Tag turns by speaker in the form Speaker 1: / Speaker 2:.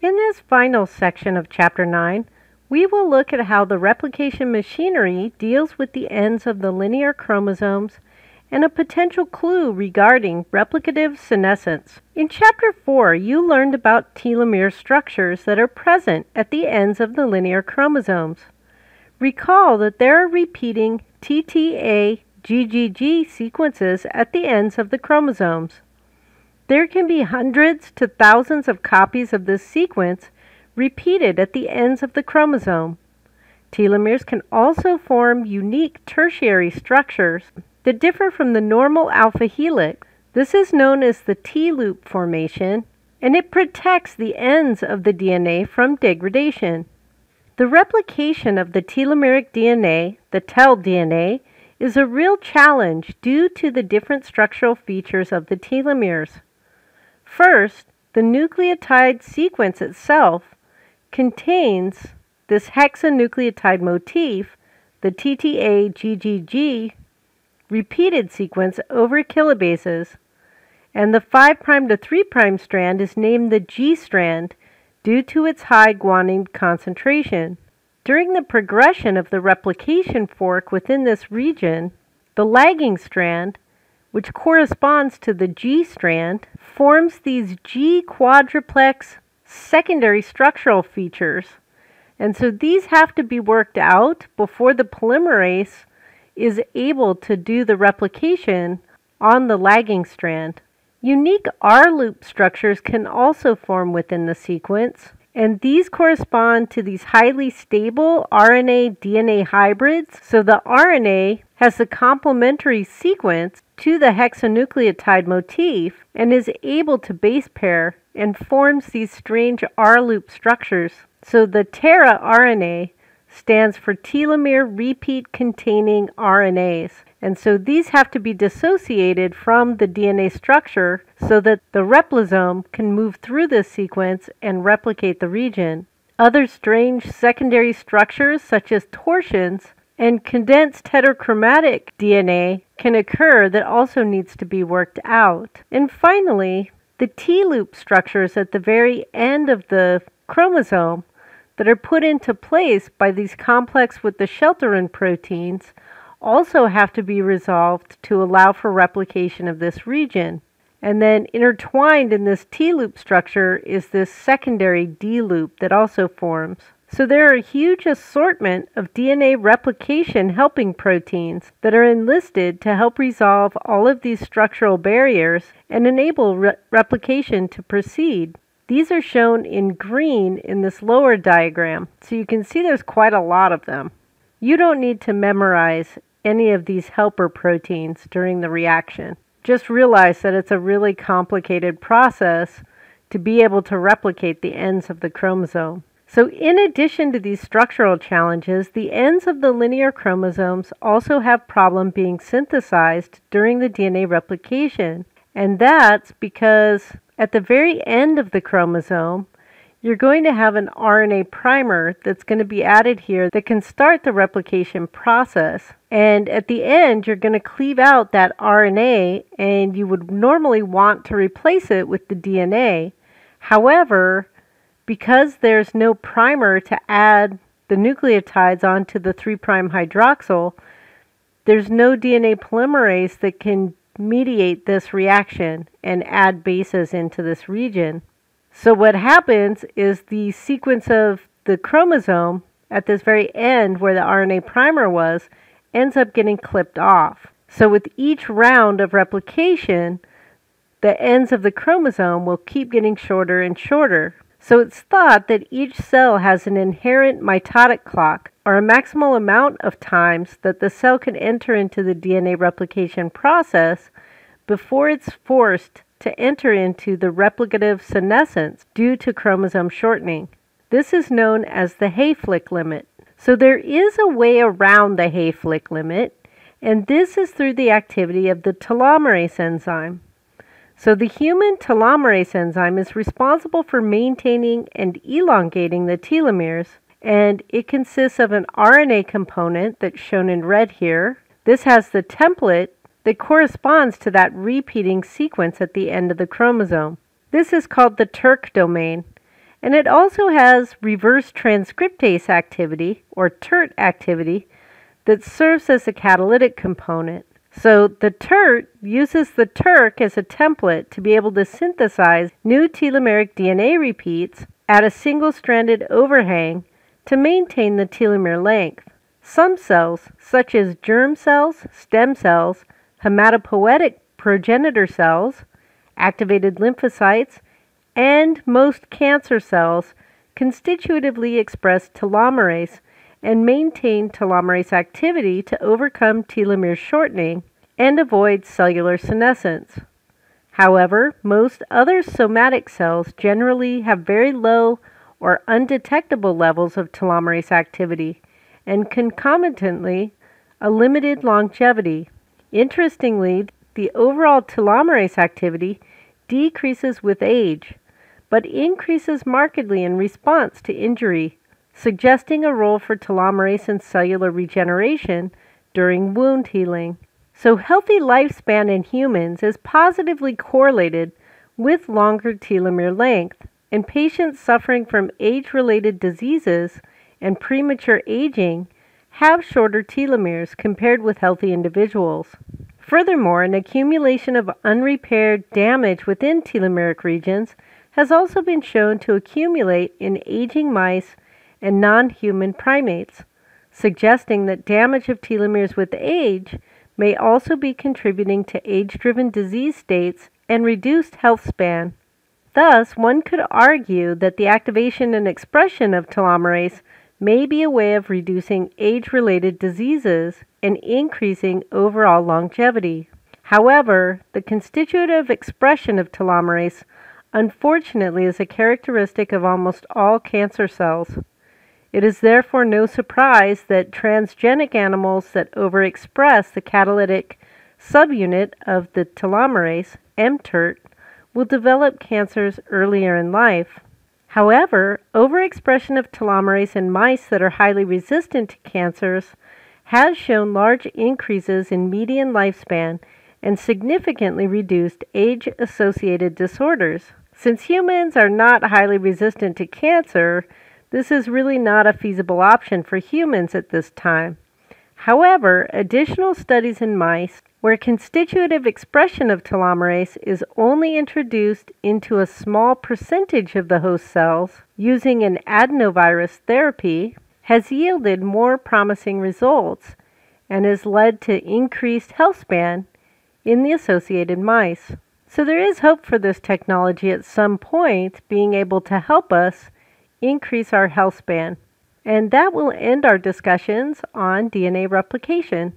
Speaker 1: In this final section of Chapter 9, we will look at how the replication machinery deals with the ends of the linear chromosomes and a potential clue regarding replicative senescence. In Chapter 4, you learned about telomere structures that are present at the ends of the linear chromosomes. Recall that there are repeating TTA GGG sequences at the ends of the chromosomes. There can be hundreds to thousands of copies of this sequence repeated at the ends of the chromosome. Telomeres can also form unique tertiary structures that differ from the normal alpha helix. This is known as the T loop formation, and it protects the ends of the DNA from degradation. The replication of the telomeric DNA, the TEL DNA, is a real challenge due to the different structural features of the telomeres. First, the nucleotide sequence itself contains this hexanucleotide motif, the TTA-GGG repeated sequence over kilobases, and the 5' to 3' strand is named the G strand due to its high guanine concentration. During the progression of the replication fork within this region, the lagging strand which corresponds to the G strand, forms these G quadruplex secondary structural features. And so these have to be worked out before the polymerase is able to do the replication on the lagging strand. Unique R-loop structures can also form within the sequence, and these correspond to these highly stable RNA DNA hybrids. So the RNA has the complementary sequence to the hexanucleotide motif and is able to base pair and forms these strange R loop structures. So the tera RNA stands for telomere repeat containing RNAs. And so these have to be dissociated from the DNA structure so that the replisome can move through this sequence and replicate the region. Other strange secondary structures, such as torsions and condensed heterochromatic DNA, can occur that also needs to be worked out. And finally, the T loop structures at the very end of the chromosome that are put into place by these complex with the shelterin proteins also have to be resolved to allow for replication of this region. And then intertwined in this T-loop structure is this secondary D-loop that also forms. So there are a huge assortment of DNA replication helping proteins that are enlisted to help resolve all of these structural barriers and enable re replication to proceed. These are shown in green in this lower diagram, so you can see there's quite a lot of them. You don't need to memorize any of these helper proteins during the reaction. Just realize that it's a really complicated process to be able to replicate the ends of the chromosome. So in addition to these structural challenges, the ends of the linear chromosomes also have problem being synthesized during the DNA replication. And that's because at the very end of the chromosome, you're going to have an RNA primer that's going to be added here that can start the replication process. And at the end, you're going to cleave out that RNA, and you would normally want to replace it with the DNA. However, because there's no primer to add the nucleotides onto the 3' hydroxyl, there's no DNA polymerase that can mediate this reaction and add bases into this region. So what happens is the sequence of the chromosome at this very end where the RNA primer was ends up getting clipped off. So with each round of replication, the ends of the chromosome will keep getting shorter and shorter. So it's thought that each cell has an inherent mitotic clock, or a maximal amount of times that the cell can enter into the DNA replication process before it's forced to enter into the replicative senescence due to chromosome shortening. This is known as the Hayflick limit. So there is a way around the Hayflick limit, and this is through the activity of the telomerase enzyme. So the human telomerase enzyme is responsible for maintaining and elongating the telomeres, and it consists of an RNA component that's shown in red here. This has the template that corresponds to that repeating sequence at the end of the chromosome. This is called the TERC domain, and it also has reverse transcriptase activity, or TERT activity, that serves as a catalytic component. So the TERT uses the TERC as a template to be able to synthesize new telomeric DNA repeats at a single stranded overhang to maintain the telomere length. Some cells, such as germ cells, stem cells, hematopoietic progenitor cells, activated lymphocytes, and most cancer cells constitutively express telomerase and maintain telomerase activity to overcome telomere shortening and avoid cellular senescence. However, most other somatic cells generally have very low or undetectable levels of telomerase activity and concomitantly a limited longevity Interestingly, the overall telomerase activity decreases with age, but increases markedly in response to injury, suggesting a role for telomerase in cellular regeneration during wound healing. So, healthy lifespan in humans is positively correlated with longer telomere length, and patients suffering from age related diseases and premature aging have shorter telomeres compared with healthy individuals. Furthermore, an accumulation of unrepaired damage within telomeric regions has also been shown to accumulate in aging mice and non human primates, suggesting that damage of telomeres with age may also be contributing to age driven disease states and reduced health span. Thus, one could argue that the activation and expression of telomerase may be a way of reducing age related diseases and increasing overall longevity. However, the constitutive expression of telomerase unfortunately is a characteristic of almost all cancer cells. It is therefore no surprise that transgenic animals that overexpress the catalytic subunit of the telomerase, MTERT, will develop cancers earlier in life. However, overexpression of telomerase in mice that are highly resistant to cancers has shown large increases in median lifespan and significantly reduced age associated disorders. Since humans are not highly resistant to cancer, this is really not a feasible option for humans at this time. However, additional studies in mice where constitutive expression of telomerase is only introduced into a small percentage of the host cells using an adenovirus therapy has yielded more promising results and has led to increased health span in the associated mice. So there is hope for this technology at some point being able to help us increase our health span. And that will end our discussions on DNA replication.